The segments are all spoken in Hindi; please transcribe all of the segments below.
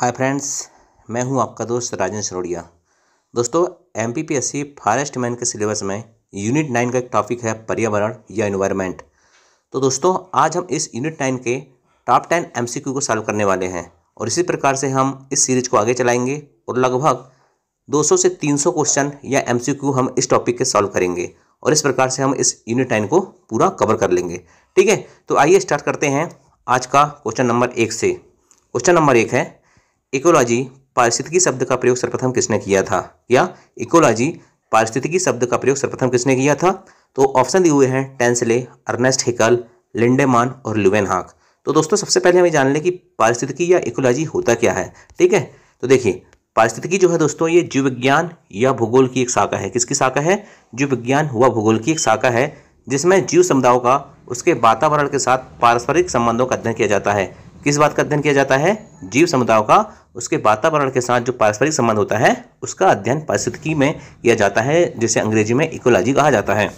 हाय फ्रेंड्स मैं हूं आपका दोस्त राजन सरोड़िया दोस्तों M P P S C forest man के सिलेबस में यूनिट नाइन का एक टॉपिक है पर्यावरण या इन्वायरमेंट तो दोस्तों आज हम इस यूनिट नाइन के top ten M C Q को सॉल्व करने वाले हैं और इसी प्रकार से हम इस सीरीज को आगे चलाएँगे और लगभग दो सौ से तीन सौ क्वेश्चन या एम सी क्यू हम इस टॉपिक के सॉल्व करेंगे और इस प्रकार से हम इस यूनिट नाइन को पूरा कवर कर लेंगे ठीक है तो आइए स्टार्ट करते हैं आज का क्वेश्चन नंबर एक से क्वेश्चन नंबर एक है इकोलॉजी पारिस्थितिकी शब्द का प्रयोग सर्वप्रथम किसने किया था या इकोलॉजी पारिस्थितिकी शब्द का प्रयोग सर्वप्रथम किसने किया था तो ऑप्शन दिए हुए हैं टेंसले अर्नेस्ट हिकल लिंडेमान और लुवेन हाक तो दोस्तों सबसे पहले हमें जान लें कि पारिस्थितिकी या इकोलॉजी होता क्या है ठीक है तो देखिए पारिस्थितिकी जो है दोस्तों ये जीव विज्ञान या भूगोल की एक शाखा है किसकी शाखा है जीव विज्ञान हुआ भूगोल की एक शाखा है जिसमें जीव समुदायों का उसके वातावरण के साथ पारस्परिक संबंधों का अध्ययन किया जाता है किस बात का अध्ययन किया जाता है जीव समुदायों का उसके वातावरण के साथ जो पारस्परिक संबंध होता है उसका अध्ययन पारिस्थितिकी में किया जाता है जिसे अंग्रेजी में इकोलॉजी कहा जाता है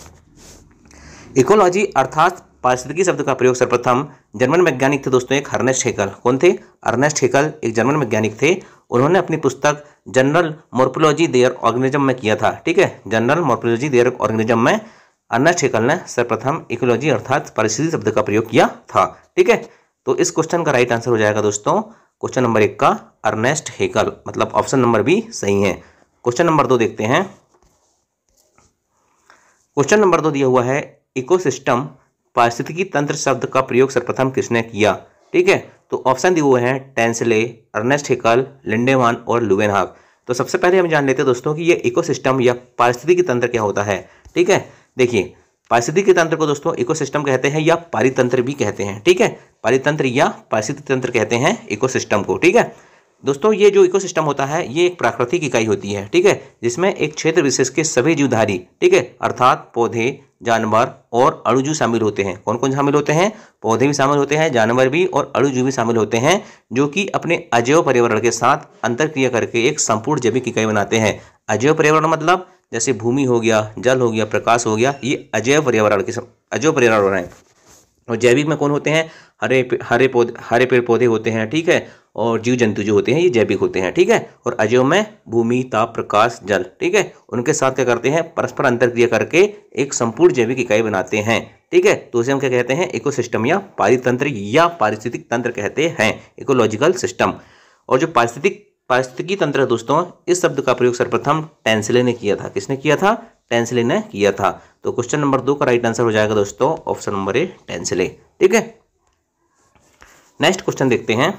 इकोलॉजी अर्थात पारिस्थितिकी शब्द का प्रयोग सर्वप्रथम जर्मन वैज्ञानिक थे दोस्तों एक अर्नेस्ट हेकल कौन थे अर्नेस्ट हेकल एक जर्मन वैज्ञानिक थे उन्होंने अपनी पुस्तक जनरल मोर्पोलॉजी देयर ऑर्गेनिज्म में किया था ठीक है जनरल मोर्पोलॉजी देयर ऑर्गेनिज्म में अर्नेस्ट हेकल ने सर्वप्रथम इकोलॉजी अर्थात पारिस्थितिकी शब्द का प्रयोग किया था ठीक है तो इस क्वेश्चन का राइट आंसर हो जाएगा दोस्तों क्वेश्चन नंबर एक का अर्नेस्ट हेकल मतलब ऑप्शन नंबर बी सही है क्वेश्चन नंबर दो देखते हैं क्वेश्चन नंबर दो दिया हुआ है इकोसिस्टम पारिस्थितिकी तंत्र शब्द का प्रयोग सर्वप्रथम किसने किया ठीक है तो ऑप्शन दिए हुए हैं टेंसले अर्नेस्ट हेकल लिंडेवान और लुवेनहाग तो सबसे पहले हम जान लेते हैं दोस्तों कि ये इकोसिस्टम या पारिस्थितिकी तंत्र क्या होता है ठीक है देखिए पारिस्थितिकी तंत्र को दोस्तों इकोसिस्टम कहते हैं या पारितंत्र भी कहते हैं ठीक है पारितंत्र या पारिस्थितिक तंत्र कहते हैं इकोसिस्टम को ठीक है दोस्तों ये जो इकोसिस्टम होता है ये एक प्राकृतिक इकाई होती है ठीक है जिसमें एक क्षेत्र विशेष के सभी जीवधारी ठीक है अर्थात पौधे जानवर और अड़ुजू शामिल होते हैं कौन कौन शामिल होते हैं पौधे भी शामिल होते हैं जानवर भी और अड़ुजू भी शामिल होते हैं जो कि अपने अजैव पर्यावरण के साथ क्रिया करके एक संपूर्ण जैविक इकाई बनाते हैं अजैव पर्यावरण मतलब जैसे भूमि हो गया जल हो गया प्रकाश हो गया ये अजैव पर्यावरण के अजैव पर्यावरण हैं और जैविक में कौन होते हैं हरे हरे पौधे हरे पेड़ पौधे होते हैं ठीक है और जीव जंतु जो होते हैं ये जैविक होते हैं ठीक है और अजय में भूमि ताप प्रकाश जल ठीक है उनके साथ क्या करते हैं परस्पर क्रिया करके एक संपूर्ण जैविक इकाई बनाते हैं ठीक है तो उसे हम क्या कहते हैं इकोसिस्टम या पारितंत्र या पारिस्थितिक तंत्र कहते हैं इकोलॉजिकल सिस्टम और जो पारिस्थितिक पारिस्थितिकी तंत्र दोस्तों इस शब्द का प्रयोग सर्वप्रथम टेंसिले ने किया था किसने किया था टेंसिले ने किया था तो क्वेश्चन नंबर दो का राइट आंसर हो जाएगा दोस्तों ऑप्शन नंबर ए टेंसिले ठीक है नेक्स्ट क्वेश्चन देखते हैं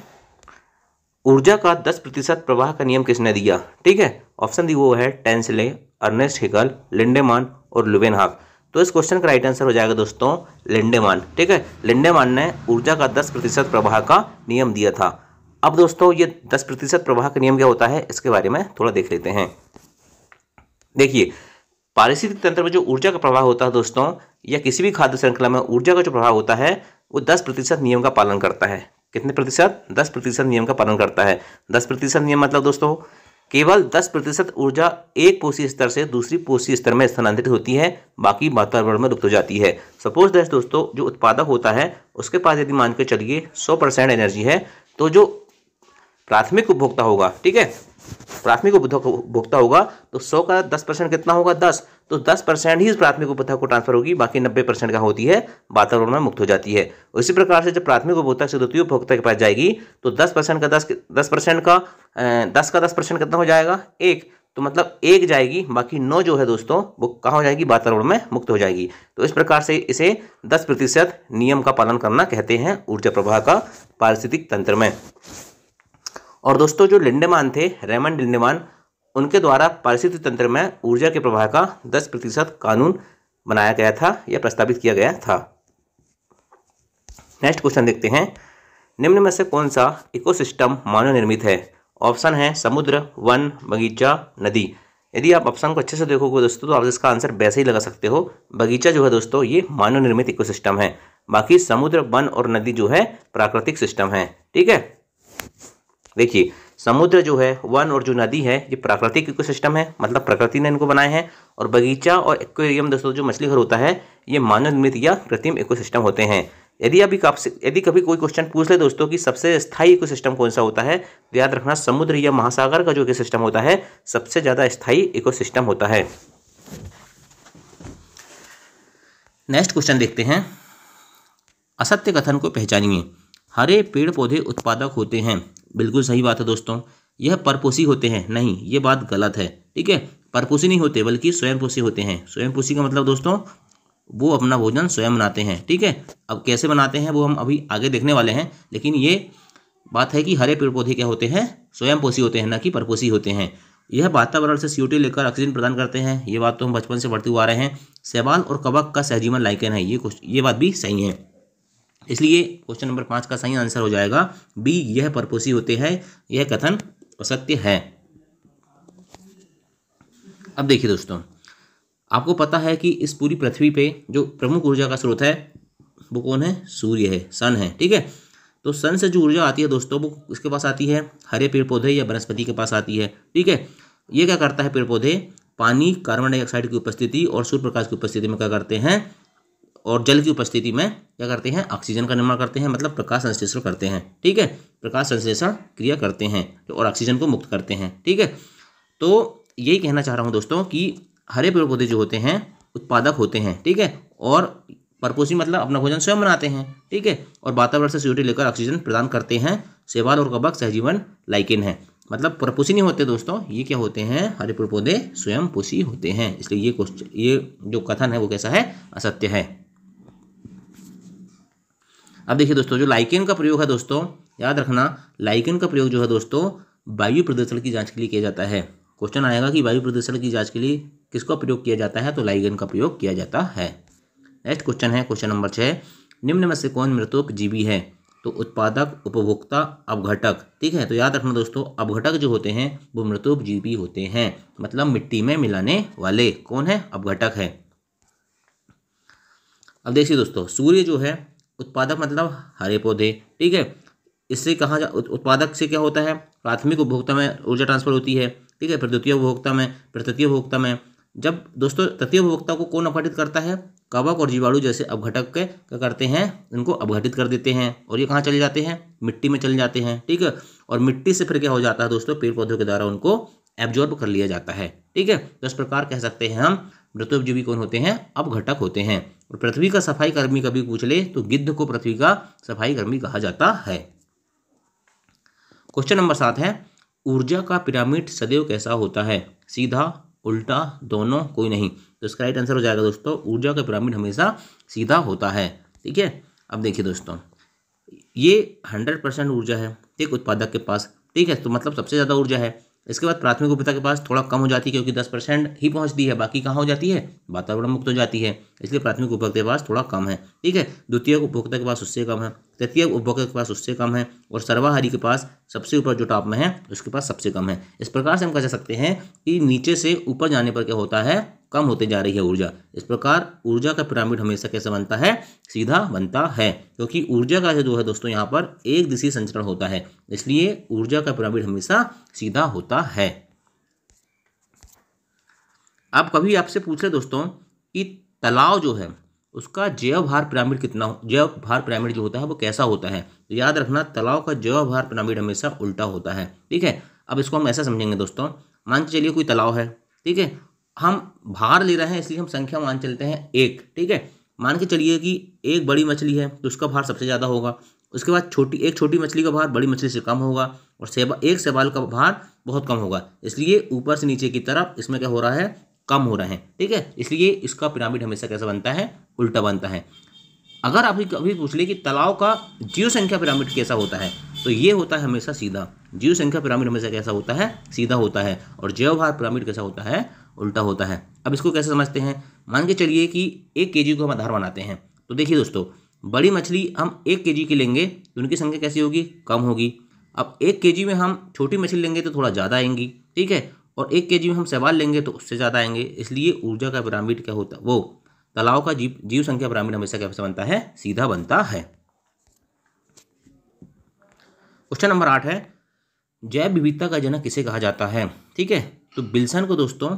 ऊर्जा का दस प्रतिशत प्रवाह का नियम किसने दिया ठीक है ऑप्शन दी वो है टेंसिले अर्नेस्ट हिकल लिंडेमान और लुवेन लुवेनहाक तो इस क्वेश्चन का राइट आंसर हो जाएगा दोस्तों लिंडेमान ठीक है लिंडेमान ने ऊर्जा का दस प्रतिशत प्रवाह का नियम दिया था अब दोस्तों ये दस प्रतिशत प्रवाह का नियम क्या होता है इसके बारे में थोड़ा देख लेते हैं देखिए पारिस्थितिक तंत्र में जो ऊर्जा का प्रवाह होता है दोस्तों या किसी भी खाद्य श्रृंखला में ऊर्जा का जो प्रवाह होता है वो दस प्रतिशत नियम का पालन करता है कितने प्रतिशत दस प्रतिशत नियम का पालन करता है दस प्रतिशत नियम मतलब दोस्तों केवल दस प्रतिशत ऊर्जा एक पोषी स्तर से दूसरी पोषी स्तर में स्थानांतरित होती है बाकी वातावरण में लुप्त हो जाती है सपोज दैट दोस्तों जो उत्पादक होता है उसके पास यदि मान के चलिए सौ परसेंट एनर्जी है तो जो प्राथमिक उपभोक्ता होगा ठीक है प्राथमिक उपभोक्ता होगा तो सौ का दस परसेंट कितना होगा दस तो दस परसेंट ही प्राथमिक उपभोक्ता को ट्रांसफर होगी बाकी नब्बे परसेंट का होती है वातावरण में मुक्त हो जाती है इसी प्रकार से जब प्राथमिक उपभोक्ता से द्वितीय उपभोक्ता के पास जाएगी तो दस परसेंट का दस दस परसेंट का दस का दस परसेंट कितना हो जाएगा एक तो मतलब एक जाएगी बाकी नौ जो है दोस्तों वो कहाँ हो जाएगी वातावरण में मुक्त हो जाएगी तो इस प्रकार से इसे दस प्रतिशत नियम का पालन करना कहते हैं ऊर्जा प्रवाह का पारिस्थितिक तंत्र में और दोस्तों जो लिंडेमान थे रेमन लिंडेमान उनके द्वारा पारिस्थितिक तंत्र में ऊर्जा के प्रवाह का दस प्रतिशत कानून बनाया गया था या प्रस्तावित किया गया था नेक्स्ट क्वेश्चन देखते हैं निम्न में से कौन सा इकोसिस्टम मानव निर्मित है ऑप्शन है समुद्र वन बगीचा नदी यदि आप ऑप्शन को अच्छे से देखोगे दोस्तों तो आप इसका आंसर वैसे ही लगा सकते हो बगीचा जो है दोस्तों ये मानव निर्मित इकोसिस्टम है बाकी समुद्र वन और नदी जो है प्राकृतिक सिस्टम है ठीक है देखिए समुद्र जो है वन और जो नदी है ये प्राकृतिक सिस्टम है मतलब प्रकृति ने इनको बनाए हैं और बगीचा और एक्वेरियम दोस्तों जो मछली घर होता है ये मानव निर्मित या कृत्रिम इको होते हैं यदि अभी यदि कभी कोई क्वेश्चन पूछ ले दोस्तों कि सबसे स्थायी इको कौन सा होता है तो याद रखना समुद्र या महासागर का जो इको होता है सबसे ज़्यादा स्थायी इकोसिस्टम होता है नेक्स्ट क्वेश्चन देखते हैं असत्य कथन को पहचानिए हरे पेड़ पौधे उत्पादक होते हैं बिल्कुल सही बात है दोस्तों यह परपोषी होते हैं नहीं ये बात गलत है ठीक है परपोषी नहीं होते बल्कि स्वयंपोषी होते हैं स्वयंपोषी का मतलब दोस्तों वो अपना भोजन स्वयं बनाते हैं ठीक है अब कैसे बनाते हैं वो हम अभी आगे देखने वाले हैं लेकिन ये बात है कि हरे पेड़ पौधे क्या होते हैं स्वयंपोषी होते हैं ना कि परपोषी होते हैं यह वातावरण से सीओटी लेकर ऑक्सीजन प्रदान करते हैं ये बात तो हम बचपन से पढ़ते हुए आ रहे हैं सवाल और कबक का सहजीवन लाइकन है ये कुछ ये बात भी सही है इसलिए क्वेश्चन नंबर पाँच का सही आंसर हो जाएगा बी यह परपोसी होते हैं यह कथन असत्य है अब देखिए दोस्तों आपको पता है कि इस पूरी पृथ्वी पे जो प्रमुख ऊर्जा का स्रोत है वो कौन है सूर्य है सन है ठीक है तो सन से जो ऊर्जा आती है दोस्तों वो इसके पास आती है हरे पेड़ पौधे या वनस्पति के पास आती है ठीक है ये क्या करता है पेड़ पौधे पानी कार्बन डाइऑक्साइड की उपस्थिति और सूर्य प्रकाश की उपस्थिति में क्या करते हैं और जल की उपस्थिति में क्या करते हैं ऑक्सीजन का निर्माण करते हैं मतलब प्रकाश संश्लेषण करते हैं ठीक है प्रकाश संश्लेषण क्रिया करते हैं और ऑक्सीजन को मुक्त करते हैं ठीक है तो यही कहना चाह रहा हूँ दोस्तों कि हरे पेड़ पौधे जो होते हैं उत्पादक होते हैं ठीक है और परपोषी मतलब अपना भोजन स्वयं बनाते हैं ठीक है और वातावरण से सीओटी लेकर ऑक्सीजन प्रदान करते हैं सेवाल और कबक सहजीवन लाइकिन है मतलब परपोषी नहीं होते दोस्तों ये क्या होते हैं हरे पेड़ पौधे स्वयं पोषी होते हैं इसलिए ये क्वेश्चन ये जो कथन है वो कैसा है असत्य है अब देखिए दोस्तों जो लाइकेन का प्रयोग है दोस्तों याद रखना लाइकेन का प्रयोग जो है दोस्तों वायु प्रदूषण की जाँच के लिए किया जाता है क्वेश्चन आएगा कि वायु प्रदूषण की जाँच के लिए किसका प्रयोग किया जाता है तो लाइगन का प्रयोग किया जाता है नेक्स्ट क्वेश्चन है क्वेश्चन नंबर छः निम्न में से कौन मृतक जीवी है तो उत्पादक उपभोक्ता अवघटक ठीक है तो याद रखना दोस्तों अवघटक जो होते हैं वो मृतोप जीवी होते हैं मतलब मिट्टी में मिलाने वाले कौन है अवघटक है अब देखिए दोस्तों सूर्य जो है उत्पादक मतलब हरे पौधे ठीक है इससे कहा जा उत्पादक से क्या होता है प्राथमिक उपभोक्ता में ऊर्जा ट्रांसफर होती है ठीक है फिर द्वितीय उपभोक्ता में फिर तृतीय उपभोक्ता में जब दोस्तों तृतीय उपभोक्ता को कौन अपघटित करता है कवक और जीवाणु जैसे अवघटक के क्या करते हैं इनको अपघटित कर देते हैं और ये कहाँ चले जाते हैं मिट्टी में चले जाते हैं ठीक है और मिट्टी से फिर क्या हो जाता है दोस्तों पेड़ पौधों के द्वारा उनको एब्जॉर्ब कर लिया जाता है ठीक है तो इस प्रकार कह सकते हैं हम मृतोपजीवी कौन होते हैं अपघटक होते हैं और पृथ्वी का सफाई कर्मी कभी पूछ ले तो गिद्ध को पृथ्वी का सफाई कर्मी कहा जाता है क्वेश्चन नंबर सात है ऊर्जा का पिरामिड सदैव कैसा होता है सीधा उल्टा दोनों कोई नहीं तो इसका राइट आंसर हो जाएगा दोस्तों ऊर्जा का पिरामिड हमेशा सीधा होता है ठीक है अब देखिए दोस्तों ये हंड्रेड परसेंट ऊर्जा है एक उत्पादक के पास ठीक है तो मतलब सबसे ज़्यादा ऊर्जा है इसके बाद प्राथमिक उपयोगिता के पास थोड़ा कम हो जाती है क्योंकि दस परसेंट ही पहुंचती है बाकी कहाँ हो जाती है वातावरण मुक्त हो जाती है इसलिए प्राथमिक उपभोक्ता के पास थोड़ा कम है ठीक है द्वितीय उपभोक्ता के पास उससे कम है तृतीय उपभोक्ता के पास उससे कम है और सर्वाहारी के पास सबसे ऊपर जो टॉप में है उसके पास सबसे कम है इस प्रकार से हम कह सकते हैं कि नीचे से ऊपर जाने पर क्या होता है कम होते जा रही है ऊर्जा इस प्रकार ऊर्जा का पिरामिड हमेशा कैसे बनता है सीधा बनता है क्योंकि ऊर्जा का जो है दोस्तों यहाँ पर एक दिशी संचरण होता है इसलिए ऊर्जा का पिरामिड हमेशा सीधा होता है अब कभी आपसे पूछ रहे दोस्तों कि तलाव जो है उसका जैव भार पिरामिड कितना जैव भार पिरामिड जो होता है वो कैसा होता है तो याद रखना तलाव का जैव भार पिरामिड हमेशा उल्टा होता है ठीक है अब इसको हम ऐसा समझेंगे दोस्तों मान के चलिए कोई तलाव है ठीक है हम भार ले रहे हैं इसलिए हम संख्या मान चलते हैं एक ठीक है मान के चलिए कि एक बड़ी मछली है तो उसका भार सबसे ज़्यादा होगा उसके बाद छोटी एक छोटी मछली का भार बड़ी मछली से कम होगा और सेवा एक सवाल का भार बहुत कम होगा इसलिए ऊपर से नीचे की तरफ इसमें क्या हो रहा है कम हो रहे हैं ठीक है इसलिए इसका पिरामिड हमेशा कैसा बनता है उल्टा बनता है अगर आप कभी पूछ ले कि तालाब का जीव संख्या पिरामिड कैसा होता है तो ये होता है हमेशा सीधा जीव संख्या पिरामिड हमेशा कैसा होता है सीधा होता है और जैव भार पिरामिड कैसा होता है उल्टा होता है अब इसको कैसे समझते हैं मान के चलिए कि एक के को हम आधार बनाते हैं तो देखिए दोस्तों बड़ी मछली हम एक के की लेंगे तो उनकी संख्या कैसी होगी कम होगी अब एक के में हम छोटी मछली लेंगे तो थोड़ा ज़्यादा आएंगी ठीक है और एक के में हम सवाल लेंगे तो उससे ज़्यादा आएंगे इसलिए ऊर्जा का पिरामिड क्या होता है वो तालाब का जीव जीव संख्या पिरामिड हमेशा कैसे बनता है सीधा बनता है क्वेश्चन नंबर आठ है जैव विविधता का जनक किसे कहा जाता है ठीक है तो बिल्सन को दोस्तों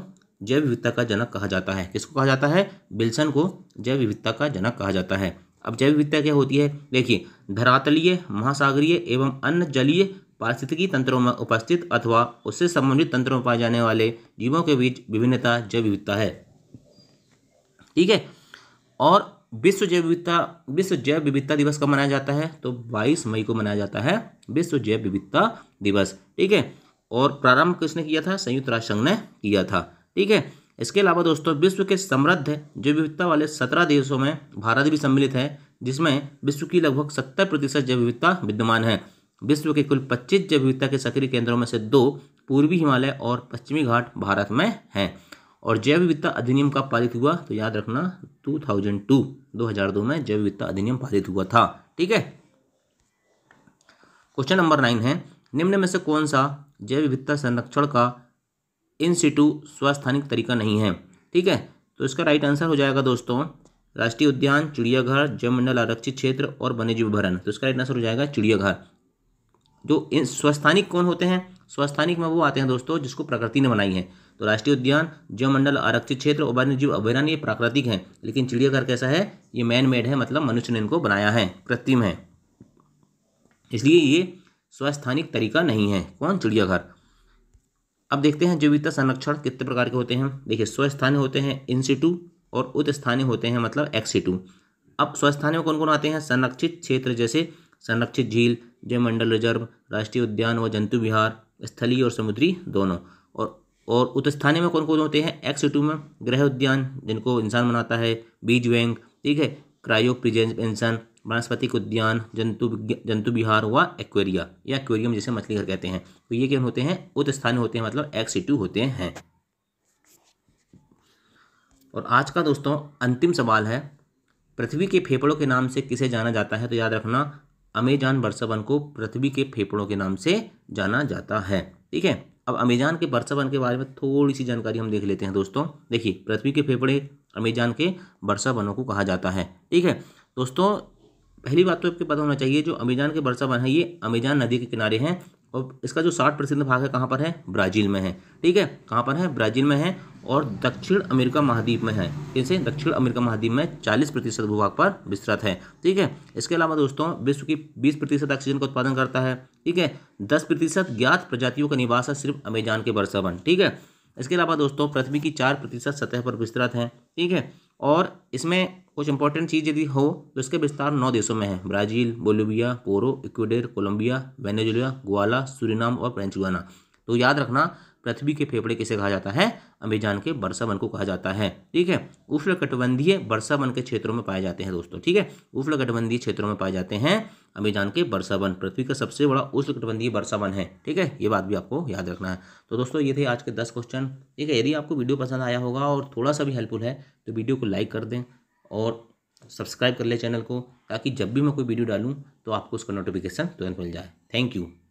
जैव विविधता का जनक कहा जाता है किसको कहा जाता है बिल्सन को जैव विविधता का जनक कहा जाता है अब जैव विविधता क्या होती है देखिए धरातलीय महासागरीय एवं अन्य जलीय पारिस्थितिकी तंत्रों में उपस्थित अथवा उससे संबंधित तंत्रों में पाए जाने वाले जीवों के बीच विभिन्नता जैव विविधता है ठीक है और विश्व जैव विविधता विश्व जैव विविधता दिवस कब मनाया जाता है तो 22 मई को मनाया जाता है विश्व जैव विविधता दिवस ठीक है और प्रारंभ किसने किया था संयुक्त राष्ट्र संघ ने किया था ठीक है इसके अलावा दोस्तों विश्व के समृद्ध जैव विविधता वाले सत्रह देशों में भारत भी सम्मिलित है जिसमें विश्व की लगभग सत्तर प्रतिशत जैव विविधता विद्यमान है विश्व के कुल पच्चीस जैव विविधता के सक्रिय केंद्रों में से दो पूर्वी हिमालय और पश्चिमी घाट भारत में हैं और जैव विविधता अधिनियम का पारित हुआ तो याद रखना 2002 2002 में जैव विविधता अधिनियम पारित हुआ था ठीक है क्वेश्चन नंबर नाइन है निम्न में से कौन सा जैव विविधता संरक्षण का इन सिटू स्वस्थानिक तरीका नहीं है ठीक है तो इसका राइट आंसर हो जाएगा दोस्तों राष्ट्रीय उद्यान चिड़ियाघर जयमंडल आरक्षित क्षेत्र और वन्यजीव भरण तो इसका राइट आंसर हो जाएगा चिड़ियाघर जो इन स्वस्थानिक कौन होते हैं स्वस्थानिक में वो आते हैं दोस्तों जिसको प्रकृति ने बनाई है तो राष्ट्रीय उद्यान मंडल आरक्षित क्षेत्र और वन्यजीव अभ्यारण्य ये प्राकृतिक हैं लेकिन चिड़ियाघर कैसा है ये मैन मेड है मतलब मनुष्य ने इनको बनाया है कृत्रिम है इसलिए ये स्वस्थानिक तरीका नहीं है कौन चिड़ियाघर अब देखते हैं जीविकता संरक्षण कितने प्रकार के होते हैं देखिए स्वस्थानीय होते हैं इन सिटू और स्थानीय होते हैं मतलब एक्सिटू अब स्वस्थानीय में कौन कौन आते हैं संरक्षित क्षेत्र जैसे संरक्षित झील जयमंडल रिजर्व राष्ट्रीय उद्यान व जंतु विहार स्थलीय और समुद्री दोनों और और उत्स्थानीय में कौन कौन होते हैं एक्स टू में ग्रह उद्यान जिनको इंसान बनाता है बीज बैंक ठीक है क्रायो प्रिजेंसन वनस्पतिक उद्यान जंतु जंतु विहार व एक्वेरिया या एक्वेरियम जिसे मछली घर कहते हैं तो ये क्या होते हैं स्थान होते हैं मतलब एक्स टू होते हैं और आज का दोस्तों अंतिम सवाल है पृथ्वी के फेफड़ों के नाम से किसे जाना जाता है तो याद रखना अमेजान वर्षावन को पृथ्वी के फेफड़ों के नाम से जाना जाता है ठीक है अब अमेजान के वर्षावन के बारे में थोड़ी सी जानकारी हम देख लेते हैं दोस्तों देखिए पृथ्वी के फेफड़े अमेजान के वर्षावनों को कहा जाता है ठीक है दोस्तों पहली बात तो आपको पता होना चाहिए जो अमेजान के वर्षावन है ये अमेजान नदी के किनारे हैं और इसका जो साठ प्रतिशत भाग है कहाँ पर है ब्राज़ील में है ठीक है कहाँ पर है ब्राज़ील में है और दक्षिण अमेरिका महाद्वीप में है इसे दक्षिण अमेरिका महाद्वीप में 40 प्रतिशत भूभाग पर विस्तृत है ठीक है इसके अलावा दोस्तों विश्व की 20 प्रतिशत ऑक्सीजन का उत्पादन करता है ठीक है 10 प्रतिशत ज्ञात प्रजातियों का निवास है सिर्फ अमेजान के वर्षावन ठीक है इसके अलावा दोस्तों पृथ्वी की चार प्रतिशत सतह पर विस्तृत है ठीक है और इसमें कुछ इंपॉर्टेंट चीज़ यदि हो तो इसके विस्तार नौ देशों में है Brazil Bolivia Peru Ecuador Colombia Venezuela Guyana Suriname और पेंचुगाना तो याद रखना पृथ्वी के फेफड़े किसे कहा जाता है अमेजान के वर्षा वन को कहा जाता है ठीक है उष्णकटिबंधीय वर्षा वन के क्षेत्रों में पाए जाते हैं दोस्तों ठीक है उष्णकटिबंधीय क्षेत्रों में पाए जाते हैं अमेजान के वर्षा वन पृथ्वी का सबसे बड़ा उष्णकटिबंधीय वर्षा वन है ठीक है ये बात भी आपको याद रखना है तो दोस्तों ये थे आज के दस क्वेश्चन ठीक है यदि आपको वीडियो पसंद आया होगा और थोड़ा सा भी हेल्पफुल है तो वीडियो को लाइक कर दें और सब्सक्राइब कर ले चैनल को ताकि जब भी मैं कोई वीडियो डालूँ तो आपको उसका नोटिफिकेशन तुरंत मिल जाए थैंक यू